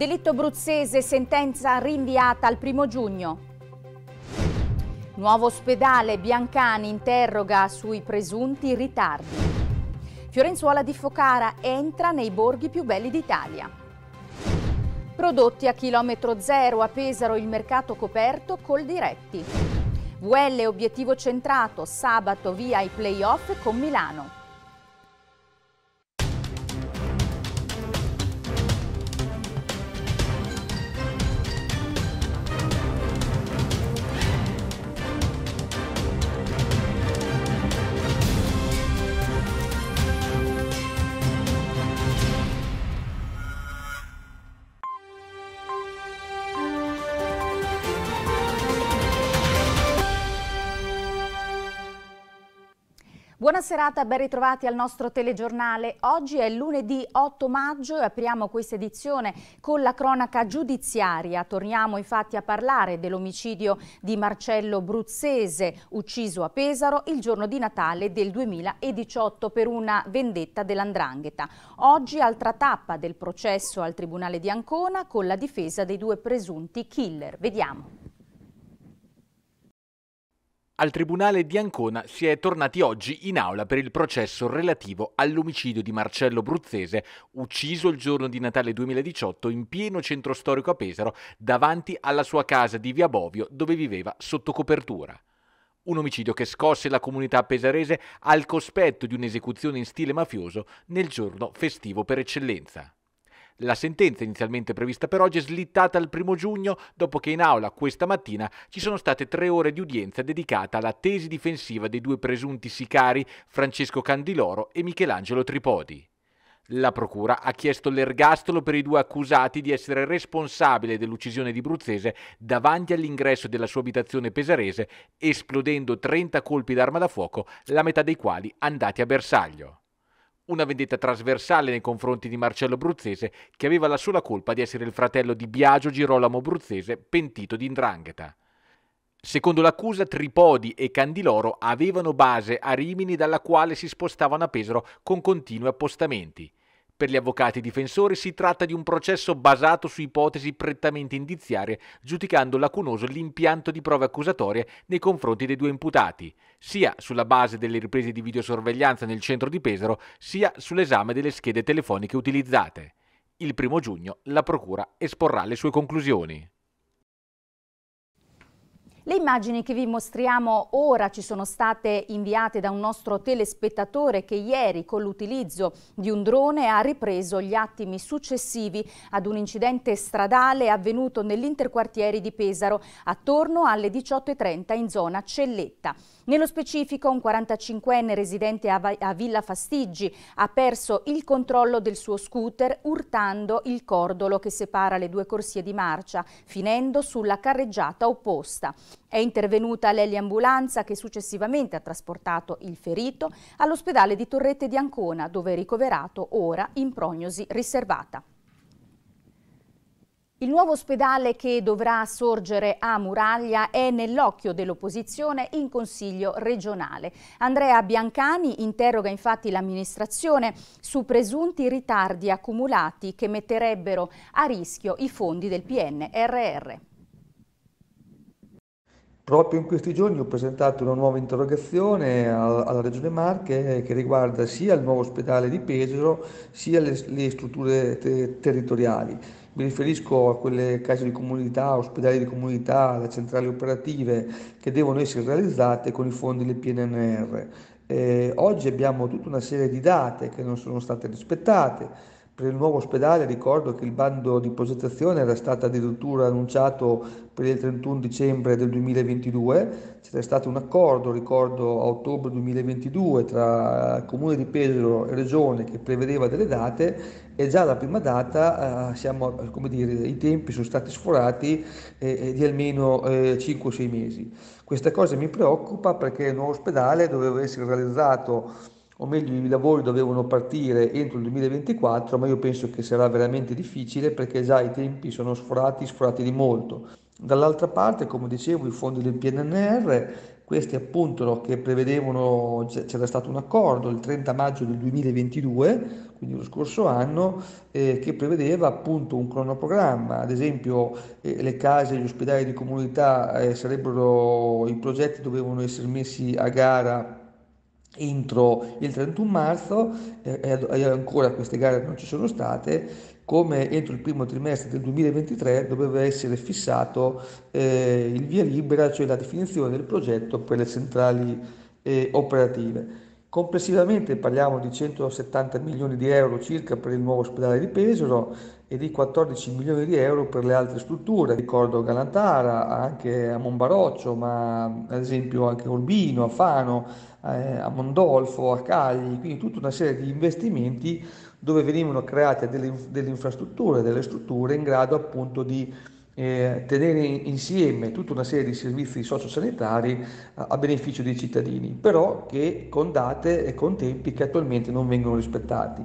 Delitto bruzzese, sentenza rinviata al primo giugno. Nuovo ospedale, Biancani interroga sui presunti ritardi. Fiorenzuola di Focara entra nei borghi più belli d'Italia. Prodotti a chilometro zero a Pesaro il mercato coperto col diretti. VL obiettivo centrato, sabato via i playoff con Milano. Buona serata, ben ritrovati al nostro telegiornale. Oggi è lunedì 8 maggio e apriamo questa edizione con la cronaca giudiziaria. Torniamo infatti a parlare dell'omicidio di Marcello Bruzzese, ucciso a Pesaro il giorno di Natale del 2018 per una vendetta dell'Andrangheta. Oggi altra tappa del processo al Tribunale di Ancona con la difesa dei due presunti killer. Vediamo al Tribunale di Ancona si è tornati oggi in aula per il processo relativo all'omicidio di Marcello Bruzzese, ucciso il giorno di Natale 2018 in pieno centro storico a Pesaro, davanti alla sua casa di Via Bovio, dove viveva sotto copertura. Un omicidio che scosse la comunità pesarese al cospetto di un'esecuzione in stile mafioso nel giorno festivo per eccellenza. La sentenza inizialmente prevista per oggi è slittata al primo giugno dopo che in aula questa mattina ci sono state tre ore di udienza dedicata alla tesi difensiva dei due presunti sicari Francesco Candiloro e Michelangelo Tripodi. La Procura ha chiesto l'ergastolo per i due accusati di essere responsabile dell'uccisione di Bruzzese davanti all'ingresso della sua abitazione pesarese, esplodendo 30 colpi d'arma da fuoco, la metà dei quali andati a bersaglio una vendetta trasversale nei confronti di Marcello Bruzzese, che aveva la sola colpa di essere il fratello di Biagio Girolamo Bruzzese, pentito di Indrangheta. Secondo l'accusa, Tripodi e Candiloro avevano base a Rimini dalla quale si spostavano a Pesaro con continui appostamenti. Per gli avvocati difensori si tratta di un processo basato su ipotesi prettamente indiziarie, giudicando lacunoso l'impianto di prove accusatorie nei confronti dei due imputati, sia sulla base delle riprese di videosorveglianza nel centro di Pesaro, sia sull'esame delle schede telefoniche utilizzate. Il primo giugno la Procura esporrà le sue conclusioni. Le immagini che vi mostriamo ora ci sono state inviate da un nostro telespettatore che ieri con l'utilizzo di un drone ha ripreso gli attimi successivi ad un incidente stradale avvenuto nell'interquartieri di Pesaro attorno alle 18.30 in zona Celletta. Nello specifico un 45enne residente a Villa Fastiggi ha perso il controllo del suo scooter urtando il cordolo che separa le due corsie di marcia, finendo sulla carreggiata opposta. È intervenuta l'eliambulanza che successivamente ha trasportato il ferito all'ospedale di Torrette di Ancona dove è ricoverato ora in prognosi riservata. Il nuovo ospedale che dovrà sorgere a Muraglia è nell'occhio dell'opposizione in Consiglio regionale. Andrea Biancani interroga infatti l'amministrazione su presunti ritardi accumulati che metterebbero a rischio i fondi del PNRR. Proprio in questi giorni ho presentato una nuova interrogazione alla Regione Marche che riguarda sia il nuovo ospedale di Pesaro sia le, strutture territoriali. Mi riferisco a quelle case di comunità, ospedali di comunità, le centrali operative che devono essere realizzate con i fondi del PNNR. Eh, oggi abbiamo tutta una serie di date che non sono state rispettate. Per il nuovo ospedale ricordo che il bando di progettazione era stato addirittura annunciato per il 31 dicembre del 2022, c'era stato un accordo, ricordo a ottobre 2022, tra Comune di Pesaro e Regione che prevedeva delle date e già alla prima data eh, siamo, dire, i tempi sono stati sforati eh, eh di almeno 5-6 eh, mesi. Questa cosa mi preoccupa perché il nuovo ospedale doveva essere realizzato, o meglio i lavori dovevano partire entro il 2024, ma io penso che sarà veramente difficile perché già i tempi sono sforati, sforati di molto. Dall'altra parte, come dicevo, i fondi del PNNR questi appunto che prevedevano, c'era stato un accordo il 30 maggio del 2022 quindi lo scorso anno, eh, che prevedeva appunto un cronoprogramma, ad esempio eh, le case, e gli ospedali di comunità eh, sarebbero, i progetti dovevano essere messi a gara entro il 31 marzo eh, e ancora queste gare non ci sono state come entro il primo trimestre del 2023 doveva essere fissato eh, il via libera cioè la definizione del progetto per le centrali eh, operative Complessivamente parliamo di 170 milioni di euro circa per il nuovo ospedale di Pesaro e di 14 milioni di euro per le altre strutture, ricordo Galantara, anche a Monbaroccio, ma ad esempio anche a Urbino, a Fano, eh, a Mondolfo, a Cagli, quindi tutta una serie di investimenti dove venivano create delle, delle infrastrutture, delle strutture in grado appunto di eh, tenere insieme tutta una serie di servizi sociosanitari a, beneficio dei cittadini, però che con date e con tempi che attualmente non vengono rispettati.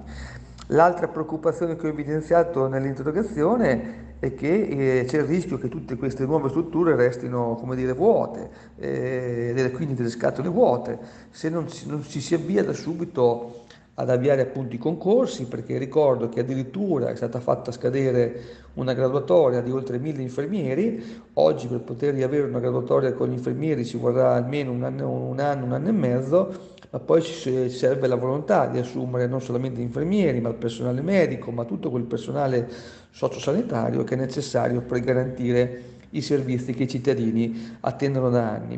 L'altra preoccupazione che ho evidenziato nell'interrogazione è che eh, c'è il rischio che tutte queste nuove strutture restino come dire, vuote, eh, quindi delle scatole vuote, se non ci si avvia da subito ad avviare appunto i concorsi perché ricordo che addirittura è stata fatta scadere una graduatoria di oltre mille infermieri, oggi per poter riavere una graduatoria con gli infermieri ci vorrà almeno un anno, un anno, un anno e mezzo, ma poi ci serve la volontà di assumere non solamente gli infermieri, ma il personale medico, ma tutto quel personale sociosanitario che è necessario per garantire i servizi che i cittadini attendono da anni.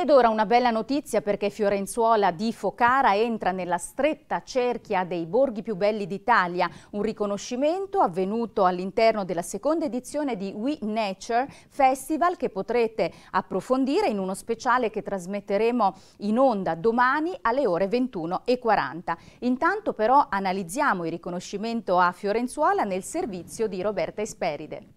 Ed ora una bella notizia perché Fiorenzuola di Focara entra nella stretta cerchia dei borghi più belli d'Italia, un riconoscimento avvenuto all'interno della seconda edizione di We Nature Festival che potrete approfondire in uno speciale che trasmetteremo in onda domani alle ore 21.40. Intanto però analizziamo il riconoscimento a Fiorenzuola nel servizio di Roberta Esperide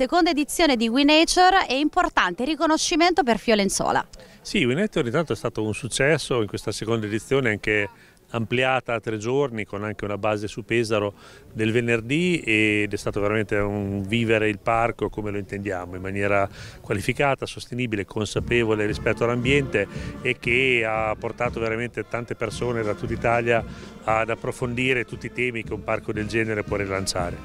seconda edizione di We Nature e importante riconoscimento per Fiolenzola. Sì, We Nature intanto è stato un successo in questa seconda edizione anche ampliata a tre giorni con anche una base su Pesaro del venerdì ed è stato veramente un vivere il parco come lo intendiamo in maniera qualificata, sostenibile, consapevole rispetto all'ambiente e che ha portato veramente tante persone da tutta Italia ad approfondire tutti i temi che un parco del genere può rilanciare.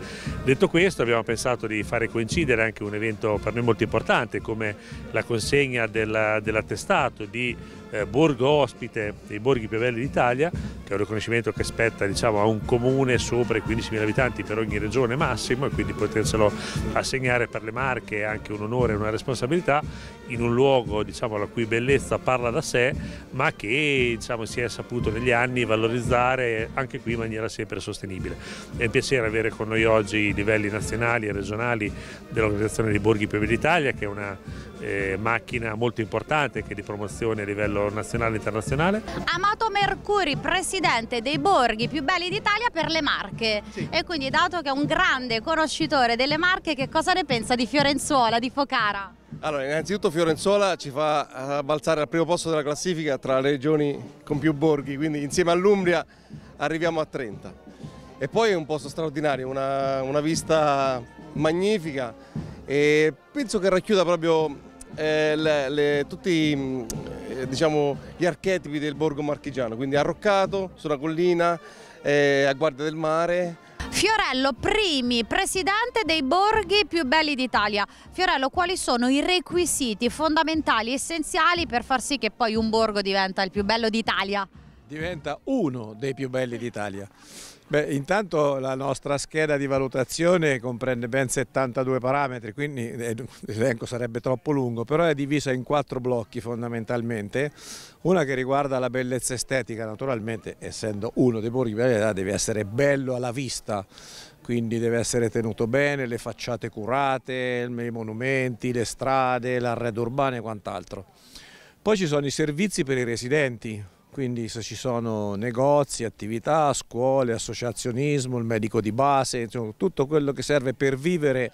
Detto questo abbiamo pensato di fare coincidere anche un evento per noi molto importante come la consegna dell'attestato di eh, borgo ospite dei borghi più belli d'Italia, che è un riconoscimento che spetta diciamo, a un comune sopra i 15.000 abitanti per ogni regione massimo e quindi poterselo assegnare per le Marche è anche un onore e una responsabilità in un luogo diciamo, la cui bellezza parla da sé ma che diciamo, si è saputo negli anni valorizzare anche qui in maniera sempre sostenibile. È un piacere avere con noi oggi i livelli nazionali e regionali dell'Organizzazione dei Borghi più d'Italia che è una eh, macchina molto importante che è di promozione a livello nazionale e internazionale. Amato Mercuri, presidente dei borghi più belli d'Italia per le Marche sì. e quindi dato che è un grande conoscitore delle Marche che cosa ne pensa di Fiorenzuola, di Focara? Allora, innanzitutto Fiorenzuola ci fa balzare al primo posto della classifica tra le regioni con più borghi, quindi insieme all'Umbria arriviamo a 30. E poi è un posto straordinario, una, una vista magnifica e penso che racchiuda proprio eh, le, le, tutti mm, eh, diciamo, gli archetipi del borgo marchigiano, quindi arroccato, sulla collina, eh, a guardia del mare. Fiorello Primi, presidente dei borghi più belli d'Italia. Fiorello, quali sono i requisiti fondamentali, essenziali per far sì che poi un borgo diventa il più bello d'Italia? Diventa uno dei più belli d'Italia. Beh, intanto la nostra scheda di valutazione comprende ben 72 parametri, quindi eh, l'elenco sarebbe troppo lungo, però è divisa in quattro blocchi fondamentalmente. Una che riguarda la bellezza estetica, naturalmente essendo uno dei borghi Bella deve essere bello alla vista, quindi deve essere tenuto bene, le facciate curate, i monumenti, le strade, l'arredo urbano e quant'altro. Poi ci sono i servizi per i residenti, quindi se ci sono negozi, attività, scuole, associazionismo, il medico di base, insomma, tutto quello che serve per vivere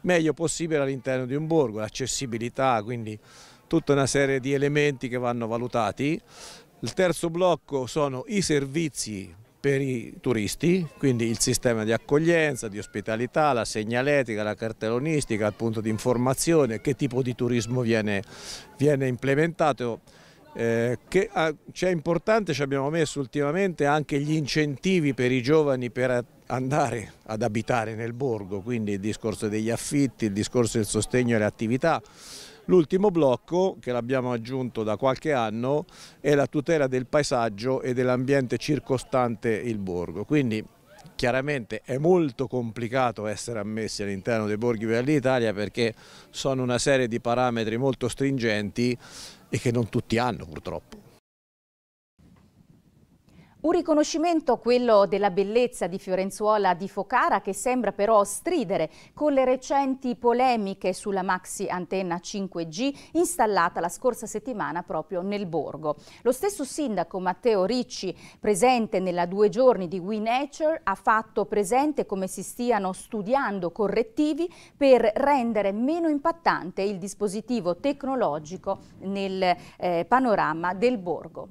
meglio possibile all'interno di un borgo, l'accessibilità, quindi tutta una serie di elementi che vanno valutati. Il terzo blocco sono i servizi per i turisti, quindi il sistema di accoglienza, di ospitalità, la segnaletica, la cartellonistica, il punto di informazione, che tipo di turismo viene, viene implementato eh, che ah, ci è importante, ci abbiamo messo ultimamente anche gli incentivi per i giovani per andare ad abitare nel borgo, quindi il discorso degli affitti, il discorso del sostegno alle attività. L'ultimo blocco, che l'abbiamo aggiunto da qualche anno, è la tutela del paesaggio e dell'ambiente circostante il borgo. Quindi chiaramente è molto complicato essere ammessi all'interno dei borghi per l'Italia perché sono una serie di parametri molto stringenti e che non tutti hanno purtroppo. Un riconoscimento, quello della bellezza di Fiorenzuola di Focara, che sembra però stridere con le recenti polemiche sulla maxi antenna 5G installata la scorsa settimana proprio nel borgo. Lo stesso sindaco Matteo Ricci, presente nella due giorni di We Nature, ha fatto presente come si stiano studiando correttivi per rendere meno impattante il dispositivo tecnologico nel eh, panorama del borgo.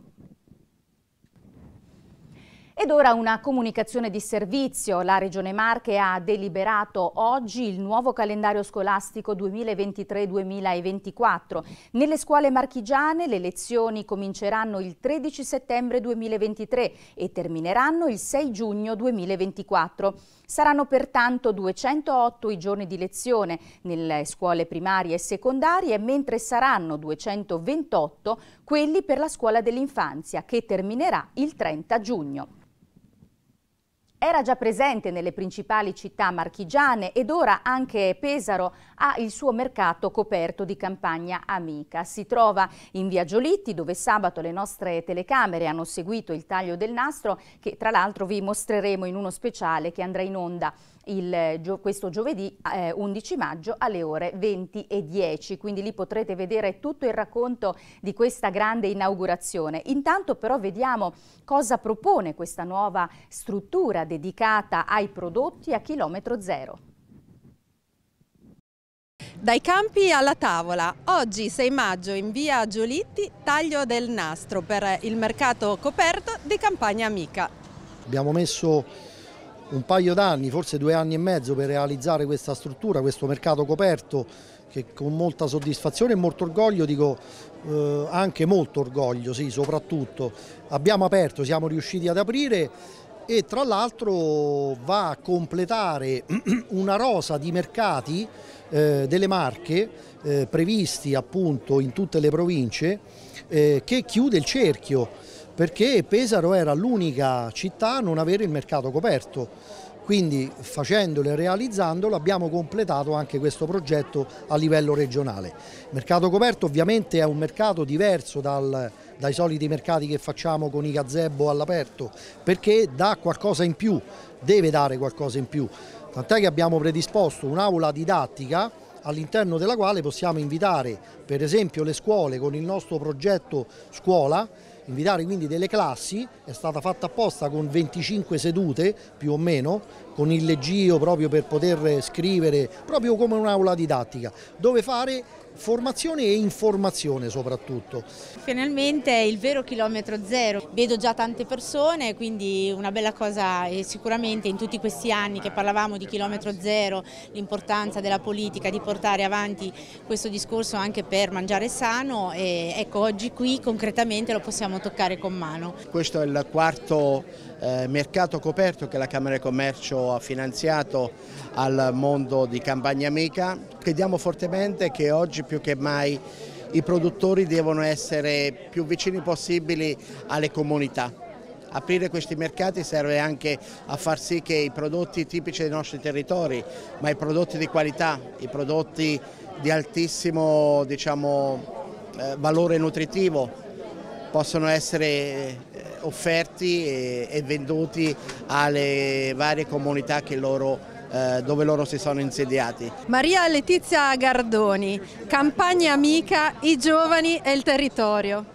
Ed ora una comunicazione di servizio. La Regione Marche ha deliberato oggi il nuovo calendario scolastico 2023-2024. Nelle scuole marchigiane le lezioni cominceranno il 13 settembre 2023 e termineranno il 6 giugno 2024. Saranno pertanto 208 i giorni di lezione nelle scuole primarie e secondarie, mentre saranno 228 quelli per la scuola dell'infanzia, che terminerà il 30 giugno. Era già presente nelle principali città marchigiane ed ora anche Pesaro ha il suo mercato coperto di campagna amica. Si trova in via Giolitti dove sabato le nostre telecamere hanno seguito il taglio del nastro che tra l'altro vi mostreremo in uno speciale che andrà in onda il, questo giovedì eh, 11 maggio alle ore 20 e 10, quindi lì potrete vedere tutto il racconto di questa grande inaugurazione. Intanto però vediamo cosa propone questa nuova struttura dedicata ai prodotti a chilometro zero. Dai campi alla tavola, oggi 6 maggio in via Giolitti, taglio del nastro per il mercato coperto di Campagna Amica. Abbiamo messo un paio d'anni, forse due anni e mezzo per realizzare questa struttura, questo mercato coperto che con molta soddisfazione e molto orgoglio, dico eh, anche molto orgoglio, sì, soprattutto abbiamo aperto, siamo riusciti ad aprire e tra l'altro va a completare una rosa di mercati eh, delle marche eh, previsti appunto in tutte le province eh, che chiude il cerchio perché Pesaro era l'unica città a non avere il mercato coperto. Quindi facendolo e realizzandolo abbiamo completato anche questo progetto a livello regionale. Il mercato coperto ovviamente è un mercato diverso dal, dai soliti mercati che facciamo con i gazebo all'aperto perché dà qualcosa in più, deve dare qualcosa in più. Tant'è che abbiamo predisposto un'aula didattica all'interno della quale possiamo invitare per esempio le scuole con il nostro progetto scuola invitare quindi delle classi, è stata fatta apposta con 25 sedute più o meno con il leggio proprio per poter scrivere, proprio come un'aula didattica, dove fare formazione e informazione soprattutto. Finalmente è il vero chilometro zero, vedo già tante persone, quindi una bella cosa e sicuramente in tutti questi anni che parlavamo di chilometro zero, l'importanza della politica di portare avanti questo discorso anche per mangiare sano e ecco oggi qui concretamente lo possiamo toccare con mano. Questo è il quarto eh, mercato coperto che la Camera di Commercio ha finanziato al mondo di Campagna Amica. Crediamo fortemente che oggi più che mai i produttori devono essere più vicini possibili alle comunità aprire questi mercati serve anche a far sì che i prodotti tipici dei nostri territori, ma i prodotti di qualità, i prodotti di altissimo diciamo, eh, valore nutritivo, possono essere eh, offerti e, e venduti alle varie comunità loro, eh, dove loro si sono insediati. Maria Letizia Gardoni, campagna amica, i giovani e il territorio.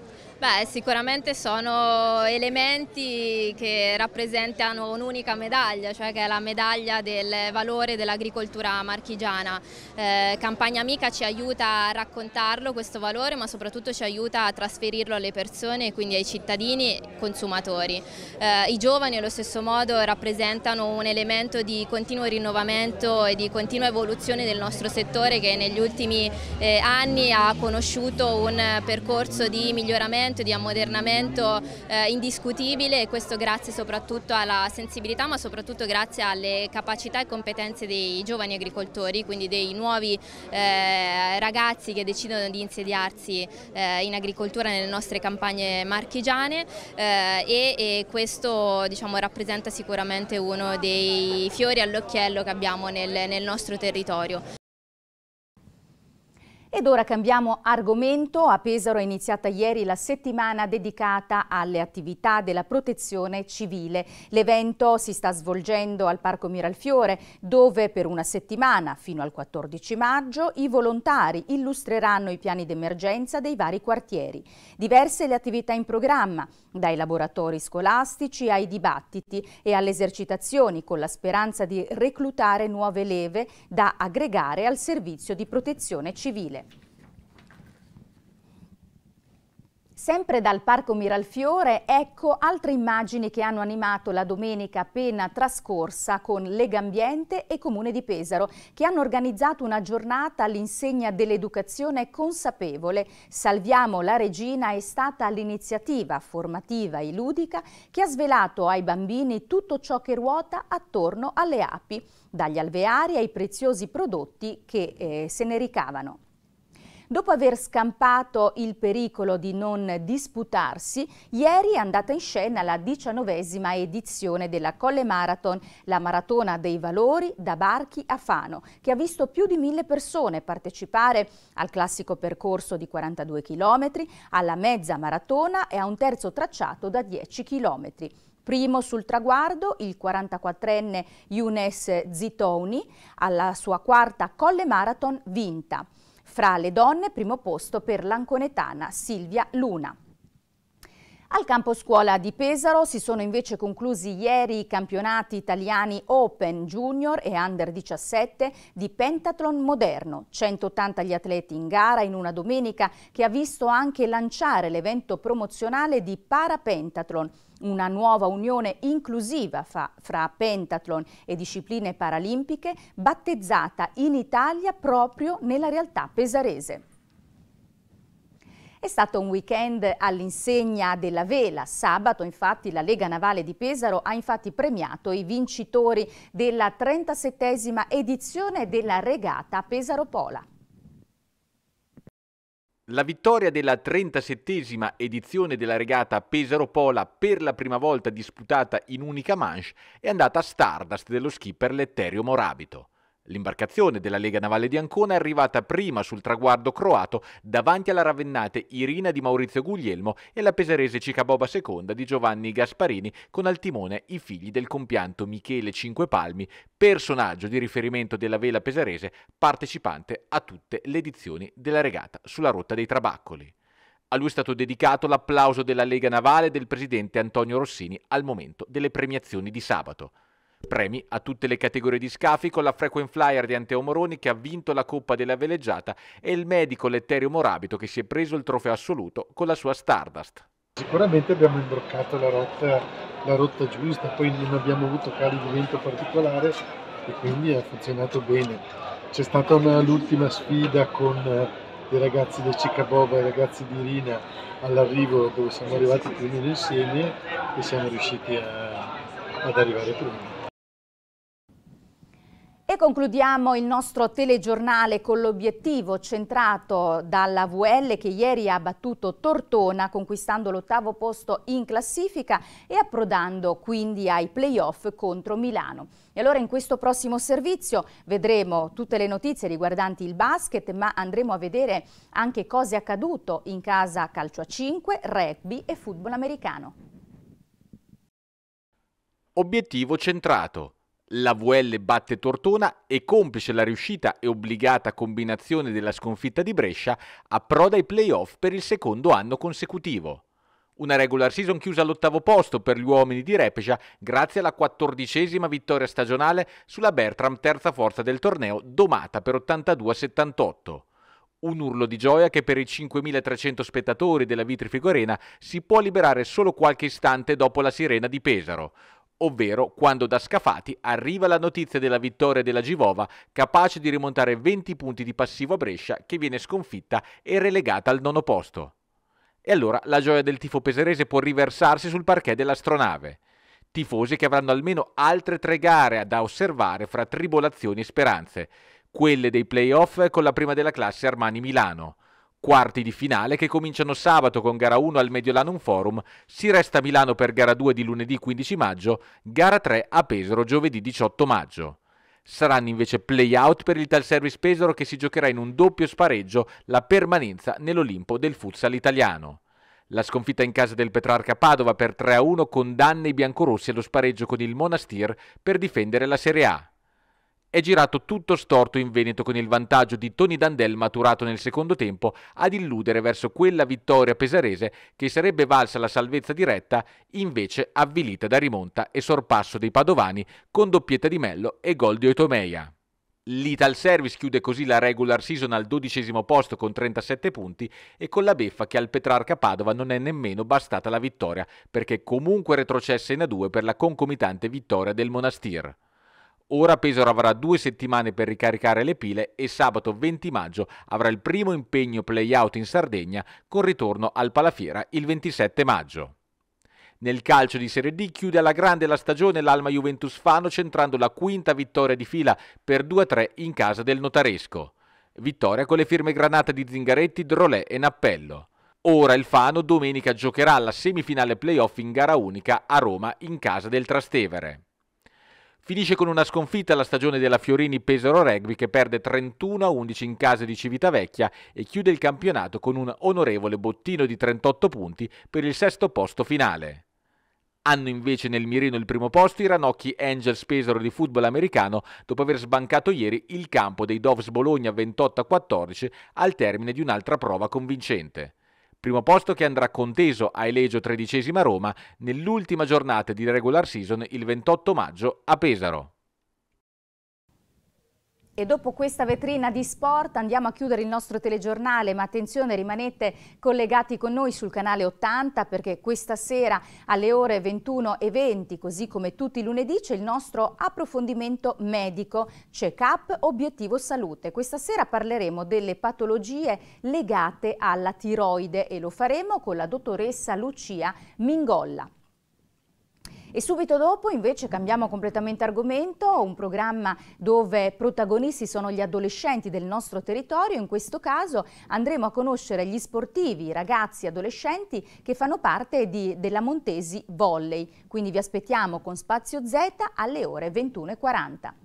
Beh, sicuramente sono elementi che rappresentano un'unica medaglia, cioè che è la medaglia del valore dell'agricoltura marchigiana. Eh, Campagna Amica ci aiuta a raccontarlo questo valore, ma soprattutto ci aiuta a trasferirlo alle persone, quindi ai cittadini consumatori. Eh, I giovani allo stesso modo rappresentano un elemento di continuo rinnovamento e di continua evoluzione del nostro settore che negli ultimi eh, anni ha conosciuto un percorso di miglioramento strumento di ammodernamento eh, indiscutibile e questo grazie soprattutto alla sensibilità ma soprattutto grazie alle capacità e competenze dei giovani agricoltori, quindi dei nuovi eh, ragazzi che decidono di insediarsi eh, in agricoltura nelle nostre campagne marchigiane eh, e, e, questo diciamo, rappresenta sicuramente uno dei fiori all'occhiello che abbiamo nel, nel nostro territorio. Ed ora cambiamo argomento. A Pesaro è iniziata ieri la settimana dedicata alle attività della protezione civile. L'evento si sta svolgendo al Parco Miralfiore, dove per una settimana, fino al 14 maggio, i volontari illustreranno i piani d'emergenza dei vari quartieri. Diverse le attività in programma, dai laboratori scolastici ai dibattiti e alle esercitazioni, con la speranza di reclutare nuove leve da aggregare al servizio di protezione civile. Sempre dal Parco Miralfiore, ecco altre immagini che hanno animato la domenica appena trascorsa con Lega Ambiente e Comune di Pesaro, che hanno organizzato una giornata all'insegna dell'educazione consapevole. Salviamo la Regina è stata l'iniziativa formativa e ludica che ha svelato ai bambini tutto ciò che ruota attorno alle api, dagli alveari ai preziosi prodotti che eh, se ne ricavano. Dopo aver scampato il pericolo di non disputarsi, ieri è andata in scena la diciannovesima edizione della Colle Marathon, la maratona dei valori da Barchi a Fano, che ha visto più di mille persone partecipare al classico percorso di 42 km, alla mezza maratona e a un terzo tracciato da 10 km. Primo sul traguardo il 44enne Younes Zitoni alla sua quarta Colle Marathon vinta. Fra le donne, primo posto per l'anconetana Silvia Luna. Al campo scuola di Pesaro si sono invece conclusi ieri i campionati italiani Open Junior e Under 17 di Pentathlon moderno. 180 gli atleti in gara in una domenica che ha visto anche lanciare l'evento promozionale di Parapentathlon, una nuova unione inclusiva fra pentathlon e discipline paralimpiche battezzata in Italia proprio nella realtà pesarese. È stato un weekend all'insegna della vela. Sabato, infatti, la Lega Navale di Pesaro ha infatti premiato i vincitori della 37esima edizione della regata Pesaro Pola. La vittoria della 37esima edizione della regata Pesaro Pola per la prima volta disputata in unica manche è andata a Stardust dello skipper Letterio Morabito. L'imbarcazione della Lega Navale di Ancona è arrivata prima sul traguardo croato davanti alla ravennate Irina di Maurizio Guglielmo e la pesarese Cicaboba II di Giovanni Gasparini con al timone i figli del compianto Michele Cinquepalmi, personaggio di riferimento della vela pesarese partecipante a tutte le edizioni della regata sulla rotta dei Trabaccoli. A lui è stato dedicato l'applauso della Lega Navale e del presidente Antonio Rossini al momento delle premiazioni di sabato. Premi a tutte le categorie di scafi con la frequent flyer di Anteo Moroni che ha vinto la Coppa della Veleggiata e il medico Letterio Morabito che si è preso il trofeo assoluto con la sua Stardust. Sicuramente abbiamo imbroccato la rotta, la rotta giusta, poi non abbiamo avuto cali di vento particolare e quindi ha funzionato bene. C'è stata l'ultima sfida con eh, i ragazzi del Cicaboba e i ragazzi di Irina all'arrivo dove siamo arrivati primi insieme e siamo riusciti a, ad arrivare prima. E concludiamo il nostro telegiornale con l'obiettivo centrato dalla VL che ieri ha battuto Tortona conquistando l'ottavo posto in classifica e approdando quindi ai playoff contro Milano. E allora in questo prossimo servizio vedremo tutte le notizie riguardanti il basket ma andremo a vedere anche cosa è accaduto in casa calcio a 5, rugby e football americano. Obiettivo centrato la VL batte Tortona e complice la riuscita e obbligata combinazione della sconfitta di Brescia approda ai playoff per il secondo anno consecutivo. Una regular season chiusa all'ottavo posto per gli uomini di Repescia grazie alla quattordicesima vittoria stagionale sulla Bertram terza forza del torneo domata per 82-78. Un urlo di gioia che per i 5.300 spettatori della Vitri Figorena si può liberare solo qualche istante dopo la sirena di Pesaro ovvero quando da Scafati arriva la notizia della vittoria della Givova, capace di rimontare 20 punti di passivo a Brescia, che viene sconfitta e relegata al nono posto. E allora la gioia del tifo peserese può riversarsi sul parquet dell'astronave. Tifosi che avranno almeno altre tre gare da osservare fra tribolazioni e speranze, quelle dei playoff con la prima della classe Armani Milano quarti di finale che cominciano sabato con gara 1 al Mediolanum Forum, si resta a Milano per gara 2 di lunedì 15 maggio, gara 3 a Pesaro giovedì 18 maggio. Saranno invece play-out per il Tal Service Pesaro che si giocherà in un doppio spareggio la permanenza nell'Olimpo del futsal italiano. La sconfitta in casa del Petrarca Padova per 3-1 condanna i biancorossi allo spareggio con il Monastir per difendere la Serie A è girato tutto storto in Veneto con il vantaggio di Tony Dandel maturato nel secondo tempo ad illudere verso quella vittoria pesarese che sarebbe valsa la salvezza diretta, invece avvilita da rimonta e sorpasso dei padovani con doppietta di Mello e gol di Oitomeia. L'Ital Service chiude così la regular season al dodicesimo posto con 37 punti e con la beffa che al Petrarca Padova non è nemmeno bastata la vittoria perché comunque retrocessa in A2 per la concomitante vittoria del Monastir. Ora Pesaro avrà due settimane per ricaricare le pile e sabato 20 maggio avrà il primo impegno play-out in Sardegna con ritorno al Palafiera il 27 maggio. Nel calcio di Serie D chiude alla grande la stagione l'Alma Juventus Fano centrando la quinta vittoria di fila per 2-3 in casa del Notaresco. Vittoria con le firme granate di Zingaretti, Drolè e Nappello. Ora il Fano domenica giocherà la semifinale playoff in gara unica a Roma in casa del Trastevere. Finisce con una sconfitta la stagione della Fiorini Pesaro Rugby che perde 31-11 in casa di Civitavecchia e chiude il campionato con un onorevole bottino di 38 punti per il sesto posto finale. Hanno invece nel mirino il primo posto i ranocchi Angels Pesaro di football americano dopo aver sbancato ieri il campo dei Doves Bologna 28-14 al termine di un'altra prova convincente. Primo posto che andrà conteso a Eleggio tredicesima Roma nell'ultima giornata di regular season il 28 maggio a Pesaro. E dopo questa vetrina di sport andiamo a chiudere il nostro telegiornale, ma attenzione rimanete collegati con noi sul canale 80 perché questa sera alle ore 21 e 20, così come tutti i lunedì, c'è il nostro approfondimento medico, check-up obiettivo salute. Questa sera parleremo delle patologie legate alla tiroide e lo faremo con la dottoressa Lucia Mingolla. E subito dopo invece cambiamo completamente argomento, un programma dove protagonisti sono gli adolescenti del nostro territorio, in questo caso andremo a conoscere gli sportivi, ragazzi, adolescenti che fanno parte di, della Montesi Volley. Quindi vi aspettiamo con Spazio Z alle ore 21.40.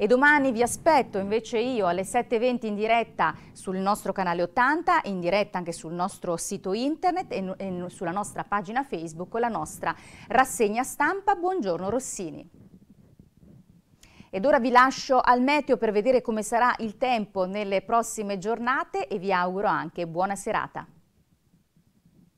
E domani vi aspetto invece io alle 7.20 in diretta sul nostro canale 80, in diretta anche sul nostro sito internet e, e sulla nostra pagina Facebook con la nostra rassegna stampa. Buongiorno Rossini. Ed ora vi lascio al meteo per vedere come sarà il tempo nelle prossime giornate e vi auguro anche buona serata.